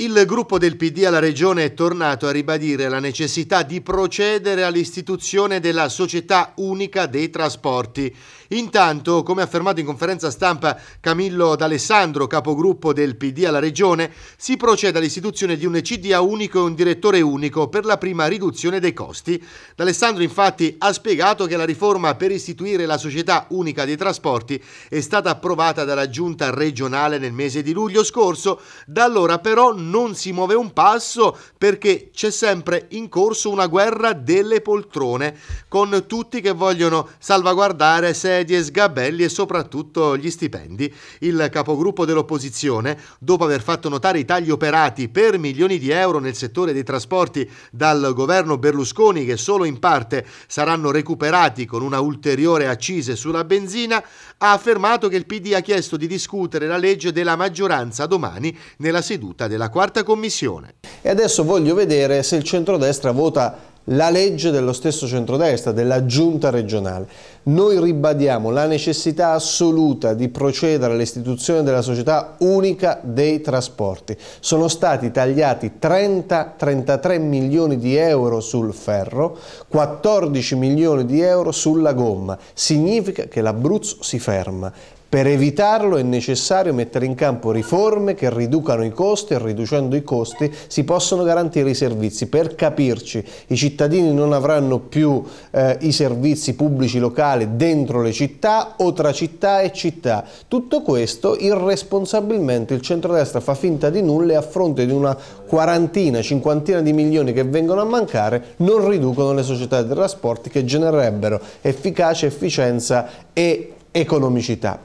Il gruppo del PD alla Regione è tornato a ribadire la necessità di procedere all'istituzione della società unica dei trasporti. Intanto, come affermato in conferenza stampa Camillo D'Alessandro, capogruppo del PD alla Regione, si procede all'istituzione di un CDA unico e un direttore unico per la prima riduzione dei costi. D'Alessandro infatti ha spiegato che la riforma per istituire la società unica dei trasporti è stata approvata dalla Giunta regionale nel mese di luglio scorso, da allora però non non si muove un passo perché c'è sempre in corso una guerra delle poltrone con tutti che vogliono salvaguardare sedie, sgabelli e soprattutto gli stipendi. Il capogruppo dell'opposizione, dopo aver fatto notare i tagli operati per milioni di euro nel settore dei trasporti dal governo Berlusconi che solo in parte saranno recuperati con una ulteriore accise sulla benzina, ha affermato che il PD ha chiesto di discutere la legge della maggioranza domani nella seduta della 4 quarta commissione. E adesso voglio vedere se il centrodestra vota la legge dello stesso centrodestra, della giunta regionale. Noi ribadiamo la necessità assoluta di procedere all'istituzione della società unica dei trasporti. Sono stati tagliati 30-33 milioni di euro sul ferro, 14 milioni di euro sulla gomma. Significa che l'Abruzzo si ferma per evitarlo è necessario mettere in campo riforme che riducano i costi e riducendo i costi si possono garantire i servizi. Per capirci, i cittadini non avranno più eh, i servizi pubblici locali dentro le città o tra città e città. Tutto questo irresponsabilmente il centrodestra fa finta di nulla e a fronte di una quarantina, cinquantina di milioni che vengono a mancare non riducono le società dei trasporti che genererebbero efficacia, efficienza e economicità.